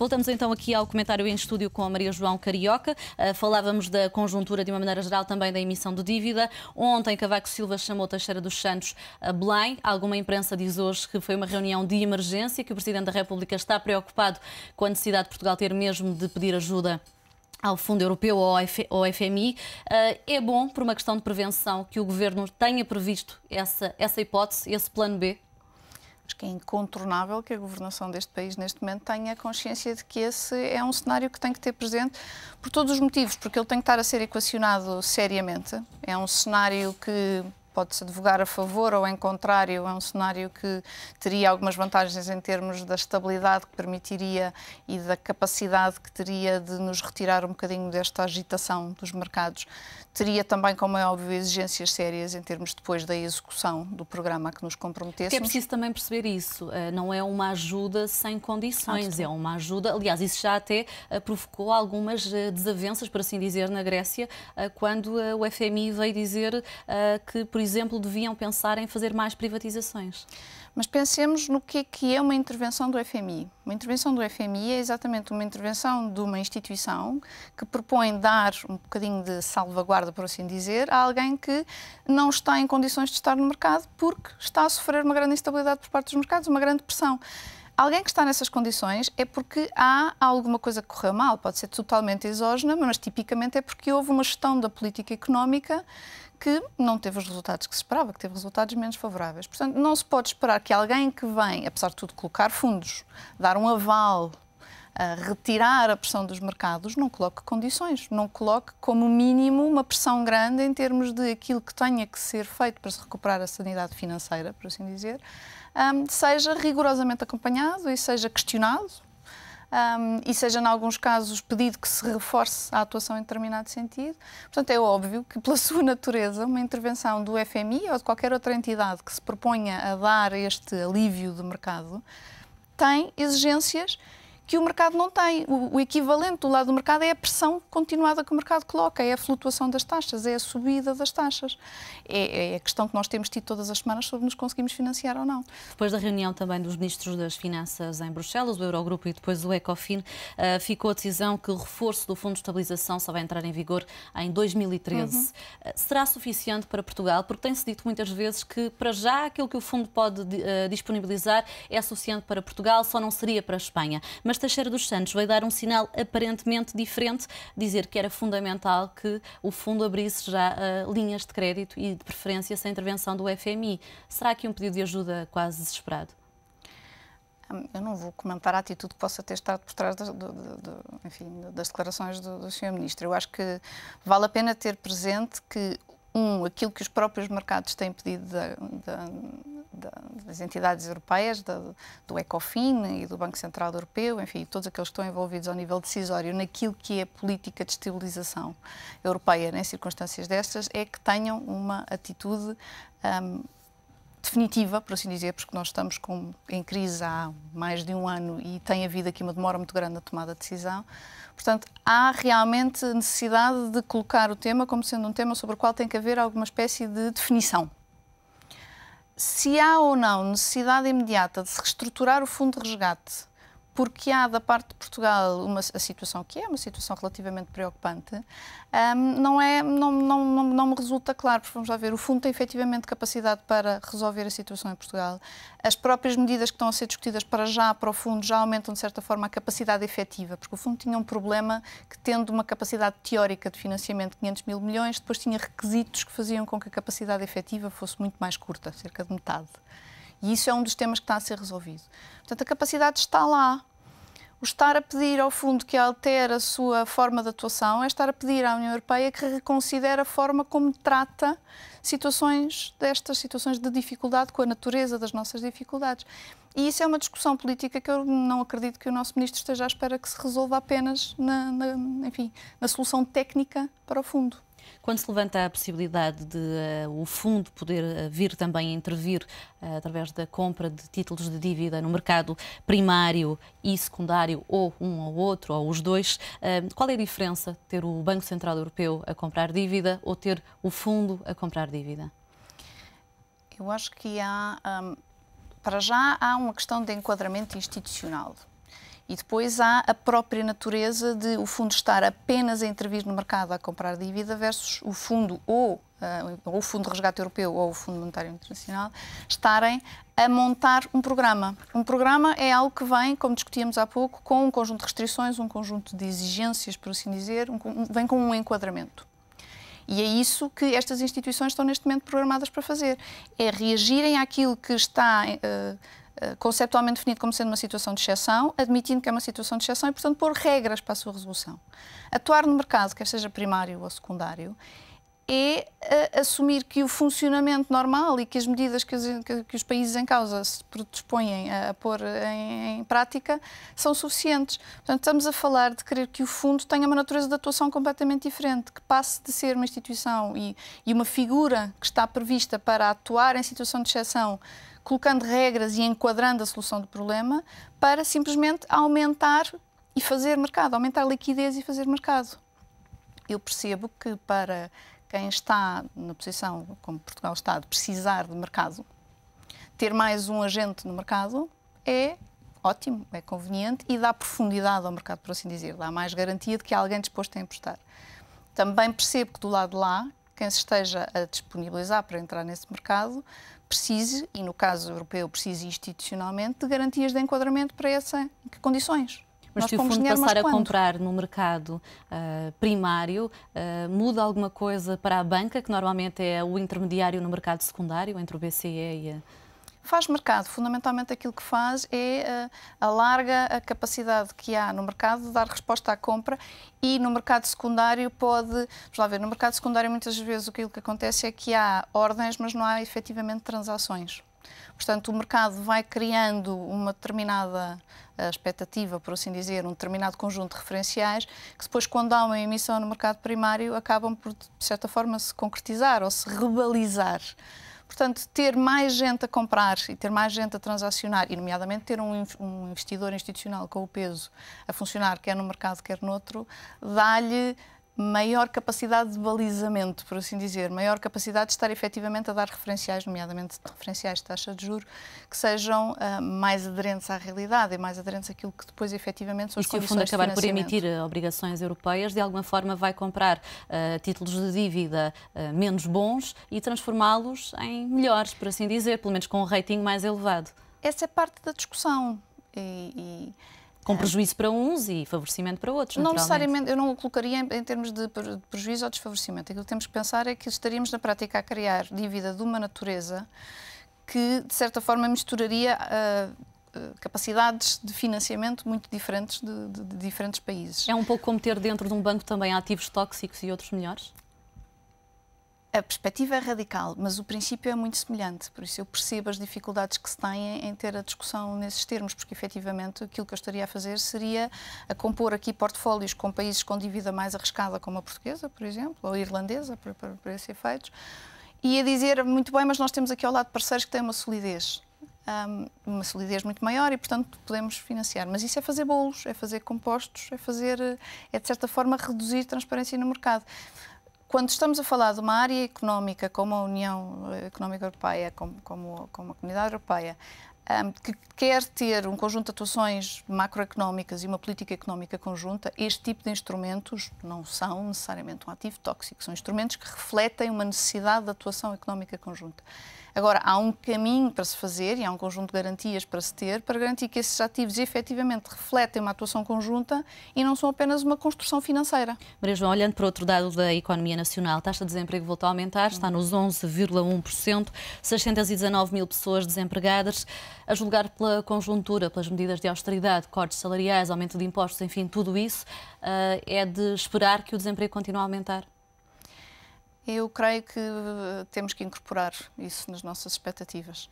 Voltamos então aqui ao comentário em estúdio com a Maria João Carioca. Ah, falávamos da conjuntura de uma maneira geral, também da emissão de dívida. Ontem Cavaco Silva chamou Teixeira dos Santos a Belém. Alguma imprensa diz hoje que foi uma reunião de emergência, que o Presidente da República está preocupado com a necessidade de Portugal ter mesmo de pedir ajuda ao Fundo Europeu ou ao FMI. Ah, é bom, por uma questão de prevenção, que o Governo tenha previsto essa, essa hipótese, esse plano B? Acho que é incontornável que a governação deste país, neste momento, tenha consciência de que esse é um cenário que tem que ter presente por todos os motivos, porque ele tem que estar a ser equacionado seriamente. É um cenário que pode-se advogar a favor ou em contrário, é um cenário que teria algumas vantagens em termos da estabilidade que permitiria e da capacidade que teria de nos retirar um bocadinho desta agitação dos mercados. Teria também, como é óbvio, exigências sérias em termos depois da execução do programa que nos comprometesse. É preciso também perceber isso, eh, não é uma ajuda sem condições, é uma ajuda, aliás, isso já até eh, provocou algumas eh, desavenças, por assim dizer, na Grécia, quando o FMI veio dizer que, por exemplo, exemplo, deviam pensar em fazer mais privatizações. Mas pensemos no que é que é uma intervenção do FMI. Uma intervenção do FMI é exatamente uma intervenção de uma instituição que propõe dar um bocadinho de salvaguarda, por assim dizer, a alguém que não está em condições de estar no mercado porque está a sofrer uma grande instabilidade por parte dos mercados, uma grande pressão. Alguém que está nessas condições é porque há alguma coisa que correu mal, pode ser totalmente exógena, mas tipicamente é porque houve uma gestão da política económica que não teve os resultados que se esperava, que teve resultados menos favoráveis. Portanto, não se pode esperar que alguém que vem, apesar de tudo, colocar fundos, dar um aval a eh, retirar a pressão dos mercados, não coloque condições, não coloque como mínimo uma pressão grande em termos de aquilo que tenha que ser feito para se recuperar a sanidade financeira, por assim dizer, um, ehm, seja rigorosamente acompanhado e seja questionado um, e seja, em alguns casos, pedido que se reforce a atuação em determinado sentido. Portanto, é óbvio que, pela sua natureza, uma intervenção do FMI ou de qualquer outra entidade que se proponha a dar este alívio de mercado tem exigências que o mercado não tem. O, o, equivalente do lado do mercado é a pressão continuada que o mercado coloca, é a flutuação das taxas, é a subida das taxas. É, é a questão que nós temos tido todas as semanas sobre nos conseguimos financiar ou não. Depois da reunião também dos ministros das Finanças em Bruxelas, o Eurogrupo e depois o Ecofin, uh, ficou a decisão que o reforço do Fundo de Estabilização só vai entrar em vigor em 2013. Uhum. Uh, será suficiente para Portugal? Porque tem-se dito muitas vezes que, para já, aquilo que o fundo pode uh, disponibilizar é suficiente para Portugal, só não seria para a Espanha. Mas Teixeira dos Santos veio dar um sinal aparentemente diferente, dizer que era fundamental que o fundo abrisse já uh, linhas de crédito e, de preferência, sem intervenção do FMI. Será que um pedido de ajuda quase desesperado? Hum, eu não vou comentar a atitude que possa ter estado por trás de, de, de, enfim, das declarações do, do Sr. Ministro. Eu acho que vale a pena ter presente que, um, aquilo que os próprios mercados têm pedido da, da das entidades europeias, do, do ECOFIN e do Banco Central Europeu, enfim, todos aqueles que estão envolvidos ao nível decisório naquilo que é política de estabilização europeia né, em circunstâncias destas, é que tenham uma atitude um, definitiva, por assim dizer, porque nós estamos com, em crise há mais de um ano e tem havido aqui uma demora muito grande na tomada de decisão. Portanto, há realmente necessidade de colocar o tema como sendo um tema sobre o qual tem que haver alguma espécie de definição se há ou não necessidade imediata de se reestruturar o fundo de resgate porque há da parte de Portugal uma a situação que é uma situação relativamente preocupante, um, não, é, não, não, não, não, me resulta claro, porque vamos lá ver, o Fundo tem efetivamente capacidade para resolver a situação em Portugal. As próprias medidas que estão a ser discutidas para já, para o Fundo, já aumentam de certa forma a capacidade efetiva, porque o Fundo tinha um problema que, tendo uma capacidade teórica de financiamento de 500 mil milhões, depois tinha requisitos que faziam com que a capacidade efetiva fosse muito mais curta, cerca de metade. E isso é um dos temas que está a ser resolvido. Portanto, a capacidade está lá. O estar a pedir ao fundo que altere a sua forma de atuação é estar a pedir à União Europeia que reconsidere a forma como trata situações destas, situações de dificuldade com a natureza das nossas dificuldades. E isso é uma discussão política que eu não acredito que o nosso ministro esteja à espera que se resolva apenas na, na enfim, na solução técnica para o fundo. Quando se levanta a possibilidade de uh, o fundo poder eh, vir também a intervir uh, através da compra de títulos de dívida no mercado primário e secundário, ou um ou outro, ou os dois, uh, qual é a diferença ter o Banco Central Europeu a comprar dívida ou ter o fundo a comprar dívida? Eu acho que há. Um, para já há uma questão de enquadramento institucional. E depois há a própria natureza de o fundo estar apenas a intervir no mercado a comprar dívida versus o fundo ou uh, ou o Fundo de Resgate Europeu ou o Fundo Monetário Internacional, estarem a montar um programa. Um programa é algo que vem, como discutíamos há pouco, com um conjunto de restrições, um conjunto de exigências, por assim dizer, um, vem com um enquadramento. E é isso que estas instituições estão neste momento programadas para fazer. É reagirem àquilo que está uh, eh, conceptualmente definido como sendo uma situação de exceção, admitindo que é uma situação de exceção e, portanto, pôr regras para a sua resolução. Atuar no mercado, quer seja primário ou secundário, é uh, assumir que o funcionamento normal e que as medidas que os, que, que os países em causa se predispõem a, a pôr em, em, prática são suficientes. Portanto, estamos a falar de querer que o fundo tenha uma natureza de atuação completamente diferente, que passe de ser uma instituição e, e uma figura que está prevista para atuar em situação de exceção colocando regras e enquadrando a solução do problema para simplesmente aumentar e fazer mercado, aumentar a liquidez e fazer mercado. Eu percebo que para quem está na posição, como Portugal está, de precisar de mercado, ter mais um agente no mercado é ótimo, é conveniente e dá profundidade ao mercado, por assim dizer, dá mais garantia de que há alguém disposto a emprestar. Também percebo que do lado de lá, quem se esteja a disponibilizar para entrar nesse mercado precise, e no caso europeu precise institucionalmente, de garantias de enquadramento para essas condições. Mas Nós se o fundo passar a quando? comprar no mercado uh, primário, uh, muda alguma coisa para a banca, que normalmente é o intermediário no mercado secundário, entre o BCE e a Faz mercado. Fundamentalmente aquilo que faz é uh, alarga a capacidade que há no mercado de dar resposta à compra e no mercado secundário pode. Vamos lá ver, no mercado secundário muitas vezes aquilo que acontece é que há ordens, mas não há efetivamente transações. Portanto, o mercado vai criando uma determinada eh, expectativa, por assim dizer, um determinado conjunto de referenciais, que depois, quando há uma emissão no mercado primário, acabam por, de certa forma, se concretizar ou se rebalizar. Portanto, ter mais gente a comprar e ter mais gente a transacionar, e nomeadamente ter um, um investidor institucional com o peso a funcionar, quer no mercado, quer noutro, dá-lhe maior capacidade de balizamento, por assim dizer, maior capacidade de estar efetivamente a dar referenciais, nomeadamente referenciais de taxa de juro, que sejam uh, mais aderentes à realidade e mais aderentes àquilo que depois efetivamente são e as condições E se o fundo acabar por emitir eh, obrigações europeias, de alguma forma vai comprar uh, títulos de dívida uh, menos bons e transformá-los em melhores, por assim dizer, pelo menos com um rating mais elevado? Essa é parte da discussão. e... e com prejuízo para uns e favorecimento para outros. Não necessariamente, eu não o colocaria em, em termos de prejuízo ou desfavorecimento. Aquilo que temos que pensar é que estaríamos na prática a criar dívida de uma natureza que, de certa forma, misturaria uh, capacidades de financiamento muito diferentes de, de, de, diferentes países. É um pouco como ter dentro de um banco também ativos tóxicos e outros melhores? A perspectiva é radical, mas o princípio é muito semelhante, por isso eu percebo as dificuldades que se têm em ter a discussão nesses termos, porque efetivamente aquilo que eu estaria a fazer seria a compor aqui portfólios com países com dívida mais arriscada, como a portuguesa, por exemplo, ou a irlandesa, para, para, para esses efeitos, e a dizer, muito bem, mas nós temos aqui ao lado parceiros que têm uma solidez hum, uma solidez muito maior e, portanto, podemos financiar. Mas isso é fazer bolos, é fazer compostos, é fazer, eh, é de certa forma reduzir transparência no mercado quando estamos a falar de uma área económica como a União eh, Económica Europeia, como, como, como a Comunidade Europeia, um, que quer ter um conjunto de atuações macroeconómicas e uma política económica conjunta, este tipo de instrumentos não são necessariamente um ativo tóxico, são instrumentos que refletem uma necessidade de atuação económica conjunta. Agora, há um caminho para se fazer e há um conjunto de garantias para se ter para garantir que esses ativos efetivamente refletem uma atuação conjunta e não são apenas uma construção financeira. Maria João, olhando para outro dado da economia nacional, a taxa de desemprego voltou a aumentar, está nos 11,1%, 619 mil pessoas desempregadas, a julgar pela conjuntura, pelas medidas de austeridade, cortes salariais, aumento de impostos, enfim, tudo isso, eh, é de esperar que o desemprego continue a aumentar? Eu creio que eh, temos que incorporar isso nas nossas expectativas.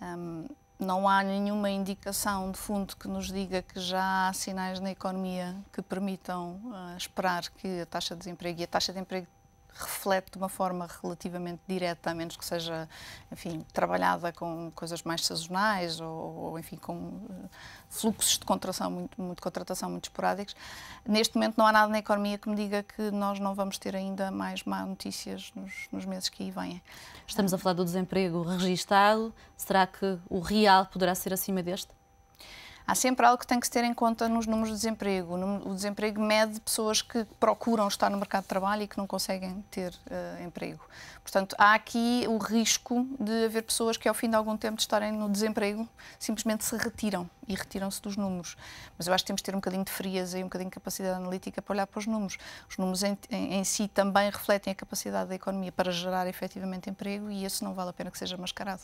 Um, não há nenhuma indicação de fundo que nos diga que já há sinais na economia que permitam uh, esperar que a taxa de desemprego e a taxa de emprego reflete de uma forma relativamente direta, a menos que seja, enfim, trabalhada com coisas mais sazonais ou, ou enfim, com eh, fluxos de contratação muito, muito, contratação muito esporádicos. Neste momento não há nada na economia que me diga que nós não vamos ter ainda mais má notícias nos, nos meses que aí vêm. Estamos a falar do desemprego registado. Será que o real poderá ser acima deste? há sempre algo que tem que se ter em conta nos números de desemprego. O desemprego mede pessoas que procuram estar no mercado de trabalho e que não conseguem ter uh, emprego. Portanto, há aqui o risco de haver pessoas que, ao fim de algum tempo de estarem no desemprego, simplesmente se retiram e retiram-se dos números. Mas eu acho que temos de ter um bocadinho de frieza e um bocadinho de capacidade analítica para olhar para os números. Os números em, em, em si também refletem a capacidade da economia para gerar efetivamente emprego e isso não vale a pena que seja mascarado.